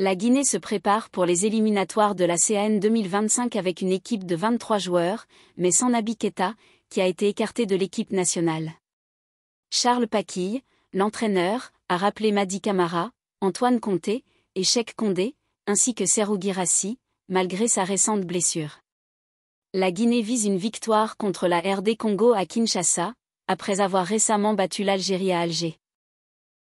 La Guinée se prépare pour les éliminatoires de la CAN 2025 avec une équipe de 23 joueurs, mais sans Nabi qui a été écarté de l'équipe nationale. Charles Paquille, l'entraîneur, a rappelé Madi Camara, Antoine Conté, et Cheikh Condé, ainsi que Serou Girassi, malgré sa récente blessure. La Guinée vise une victoire contre la RD Congo à Kinshasa, après avoir récemment battu l'Algérie à Alger.